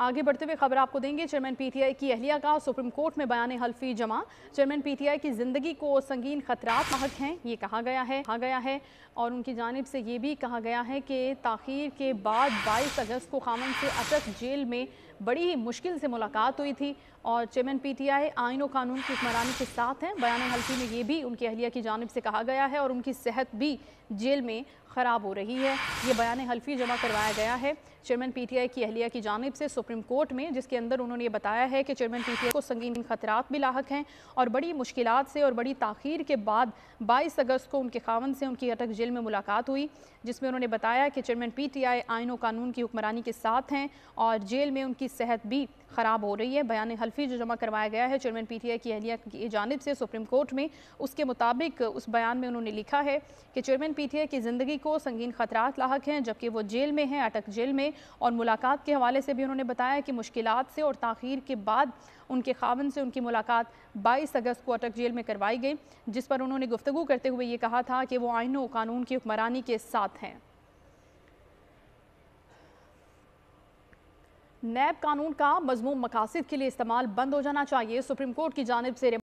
आगे बढ़ते हुए खबर आपको देंगे चेयरमैन पीटीआई की अहलिया का सुप्रीम कोर्ट में बयान हल्फी जमा चेयरमैन पीटीआई की जिंदगी को संगीन खतरात महक हैं ये कहा गया है कहा गया है और उनकी जानब से ये भी कहा गया है कि ताखिर के बाद बाईस अगस्त को खामन से अटक जेल में बड़ी ही मुश्किल से मुलाकात हुई थी और चेयरमैन पीटीआई आइन और कानून की हुक्मरानी के साथ हैं बयान हल्फी में ये भी उनकी अहलिया की जानब से कहा गया है और उनकी सेहत भी जेल में ख़राब हो रही है ये बयान हल्फी जमा करवाया गया है चेयरमैन पीटीआई की अहलिया की जानब से सुप्रीम कोर्ट में जिसके अंदर उन्होंने ये बताया है कि चेयरमैन पीटीआई को संगीन खतरात भी लाक हैं और बड़ी मुश्किल से और बड़ी तखीर के बाद बाईस अगस्त को उनके खावन से उनकी अटक जेल में मुलाकात हुई जिसमें उन्होंने बताया कि चेयरमैन पी टी आई आइन कानून की हुक्मरानी के साथ हैं और जेल में उनकी सेहत भी ख़राब हो रही है बयान हल्फी जो जमा करवाया गया है चेयरमैन पी टी आई की अहलिया की जानब से सुप्रीम कोर्ट में उसके मुताबिक उस बयान में उन्होंने लिखा है कि चेयरमैन पी टी आई की ज़िंदगी को को संगीन खतरा लाक हैं जबकि वो जेल में हैं अटक जेल में और मुलाकात के हवाले से भी उन्होंने बताया कि मुश्किल से और तखिर के बाद उनके खावन से उनकी मुलाकात बाईस अगस्त को अटक जेल में करवाई गई जिस पर उन्होंने गुफ्तु करते हुए ये कहा था कि वो आइनों कानून की हुक्मरानी के साथ हैं नैब कानून का मजमू मकासद के लिए इस्तेमाल बंद हो जाना चाहिए सुप्रीम कोर्ट की जानब से